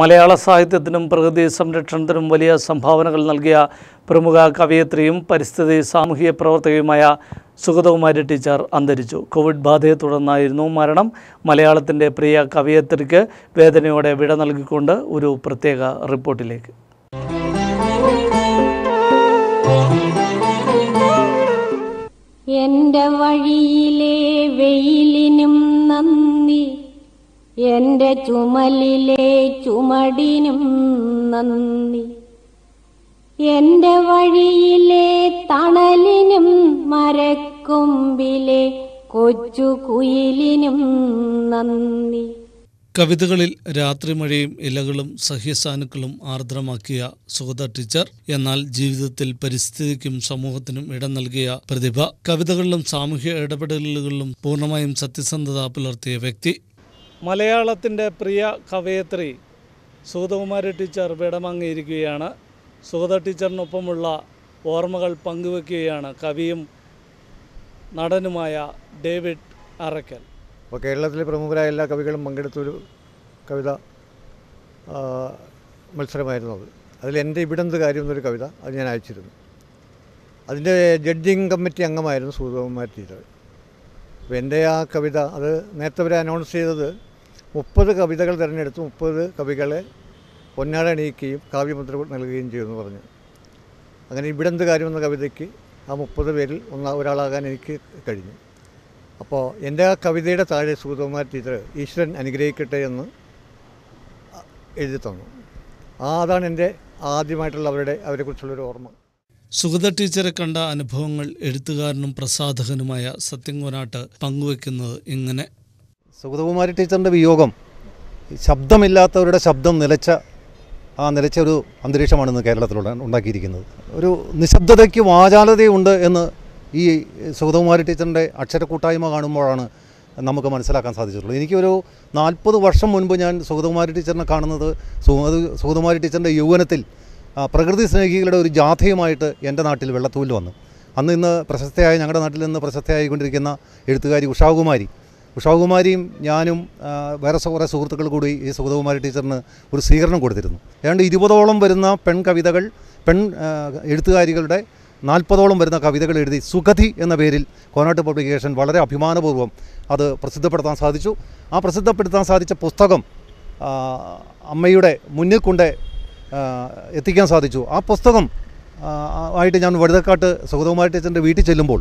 മലയാള സാഹിത്യത്തിനും പ്രകൃതി സംരക്ഷണത്തിനും വലിയ സംഭാവനകൾ നൽകിയ പ്രമുഖ കവയത്രിയും പരിസ്ഥിതി സാമൂഹിക പ്രവർത്തകയുമായ സുഗതകുമാരി ടീച്ചർ അന്തരിച്ചു കോവിഡ് ബാധയെ തുടർന്നായിരുന്നു മരണം മലയാളത്തിൻ്റെ പ്രിയ കവയത്രിക്ക് വേദനയോടെ വിട നൽകിക്കൊണ്ട് ഒരു പ്രത്യേക റിപ്പോർട്ടിലേക്ക് എന്റെ ചുമലിലെ ചുമടിനും നന്ദി എന്റെ വഴിയിലെ തണലിനും മരക്കൊമ്പിലെ കൊച്ചു നന്ദി കവിതകളിൽ രാത്രിമഴയും ഇലകളും സഹ്യസാനുക്കളും ആർദ്രമാക്കിയ സുഗത ടീച്ചർ എന്നാൽ ജീവിതത്തിൽ പരിസ്ഥിതിക്കും സമൂഹത്തിനും ഇടം നൽകിയ പ്രതിഭ കവിതകളിലും സാമൂഹ്യ ഇടപെടലുകളിലും പൂർണ്ണമായും സത്യസന്ധത പുലർത്തിയ വ്യക്തി മലയാളത്തിൻ്റെ പ്രിയ കവയത്രി സുഗതകുമാരി ടീച്ചർ വിടമങ്ങിയിരിക്കുകയാണ് സുഗത ടീച്ചറിനൊപ്പമുള്ള ഓർമ്മകൾ പങ്കുവെക്കുകയാണ് കവിയും നടനുമായ ഡേവിഡ് അറക്കൽ അപ്പോൾ കേരളത്തിലെ പ്രമുഖരായ എല്ലാ കവികളും പങ്കെടുത്തൊരു കവിത മത്സരമായിരുന്നു അത് അതിൽ എൻ്റെ ഇവിടെന്ത് കാര്യം എന്നൊരു കവിത അത് ഞാൻ അയച്ചിരുന്നു അതിൻ്റെ ജഡ്ജിങ് കമ്മിറ്റി അംഗമായിരുന്നു സൂതകുമാർ ടീച്ചർ അപ്പോൾ എൻ്റെ ആ കവിത അത് നേരത്തെ അവർ അനൗൺസ് ചെയ്തത് മുപ്പത് കവിതകൾ തിരഞ്ഞെടുത്ത് മുപ്പത് കവികളെ പൊന്നാട അണിയിക്കുകയും കാവ്യമുദ്ര നൽകുകയും ചെയ്യുമെന്ന് പറഞ്ഞു അങ്ങനെ ഇവിടെന്ത് കാര്യം എന്ന കവിതയ്ക്ക് ആ മുപ്പത് പേരിൽ ഒന്ന ഒരാളാകാൻ എനിക്ക് കഴിഞ്ഞു അപ്പോൾ എൻ്റെ ആ കവിതയുടെ താഴെ സുഗതകുമാർ ടീച്ചർ ഈശ്വരൻ അനുഗ്രഹിക്കട്ടെ എന്ന് എഴുതി തന്നു ആ അതാണ് എൻ്റെ ആദ്യമായിട്ടുള്ള അവരുടെ അവരെക്കുറിച്ചുള്ളൊരു ഓർമ്മ സുഗത ടീച്ചറെ കണ്ട അനുഭവങ്ങൾ എഴുത്തുകാരനും പ്രസാധകനുമായ സത്യംകോനാട്ട് പങ്കുവെക്കുന്നത് ഇങ്ങനെ സുഗതകുമാരി ടീച്ചറിൻ്റെ വിയോഗം ശബ്ദമില്ലാത്തവരുടെ ശബ്ദം നിലച്ച ആ നിലച്ച ഒരു അന്തരീക്ഷമാണ് ഇന്ന് കേരളത്തിലൂടെ ഉണ്ടാക്കിയിരിക്കുന്നത് ഒരു നിശബ്ദതയ്ക്ക് വാചാലതയുണ്ട് എന്ന് ഈ സുഗതകുമാരി ടീച്ചറിൻ്റെ അക്ഷരക്കൂട്ടായ്മ കാണുമ്പോഴാണ് നമുക്ക് മനസ്സിലാക്കാൻ സാധിച്ചിട്ടുള്ളത് എനിക്കൊരു നാൽപ്പത് വർഷം മുൻപ് ഞാൻ സുഗതകുമാരി ടീച്ചറിനെ കാണുന്നത് സുഗതകുമാരി ടീച്ചറിൻ്റെ യൗവനത്തിൽ പ്രകൃതി സ്നേഹികളുടെ ഒരു ജാഥയുമായിട്ട് എൻ്റെ നാട്ടിൽ വെള്ളത്തൂല് വന്നു അന്ന് ഇന്ന് പ്രശസ്തയായ ഞങ്ങളുടെ നാട്ടിൽ നിന്ന് പ്രശസ്തയായിക്കൊണ്ടിരിക്കുന്ന എഴുത്തുകാരി ഉഷാകുമാരി ഉഷാകുമാരിയും ഞാനും വേറെ കുറേ സുഹൃത്തുക്കൾ കൂടി ഈ സുഗതകുമാരി ടീച്ചറിന് ഒരു സ്വീകരണം കൊടുത്തിരുന്നു ഏതാണ്ട് ഇരുപതോളം വരുന്ന പെൺ കവിതകൾ പെൺ എഴുത്തുകാരികളുടെ നാൽപ്പതോളം വരുന്ന കവിതകൾ എഴുതി സുഗതി എന്ന പേരിൽ കോനാട്ട് പബ്ലിക്കേഷൻ വളരെ അഭിമാനപൂർവ്വം അത് പ്രസിദ്ധപ്പെടുത്താൻ സാധിച്ചു ആ പ്രസിദ്ധപ്പെടുത്താൻ സാധിച്ച പുസ്തകം അമ്മയുടെ മുന്നിൽ കൊണ്ട് എത്തിക്കാൻ സാധിച്ചു ആ പുസ്തകം ആയിട്ട് ഞാൻ വഴുതക്കാട്ട് സുഗതകുമാരി ടീച്ചറിൻ്റെ വീട്ടിൽ ചെല്ലുമ്പോൾ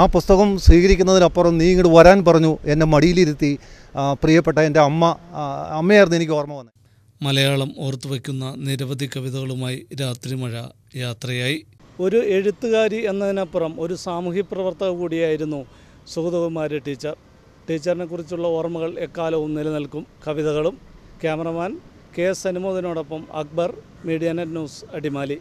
ആ പുസ്തകം സ്വീകരിക്കുന്നതിനപ്പുറം നീ ഇങ്ങോട്ട് വരാൻ പറഞ്ഞു എന്നെ മടിയിലിരുത്തി പ്രിയപ്പെട്ട എൻ്റെ അമ്മ അമ്മയായിരുന്നു എനിക്ക് ഓർമ്മ വന്നത് മലയാളം ഓർത്തു വയ്ക്കുന്ന നിരവധി കവിതകളുമായി രാത്രി മഴ യാത്രയായി ഒരു എഴുത്തുകാരി എന്നതിനപ്പുറം ഒരു സാമൂഹ്യ പ്രവർത്തക കൂടിയായിരുന്നു സുഗതകുമാരി ടീച്ചർ ടീച്ചറിനെ കുറിച്ചുള്ള ഓർമ്മകൾ എക്കാലവും നിലനിൽക്കും കവിതകളും ക്യാമറമാൻ കെ എസ് അനുമോദിനോടൊപ്പം Akbar Media Net News Adimali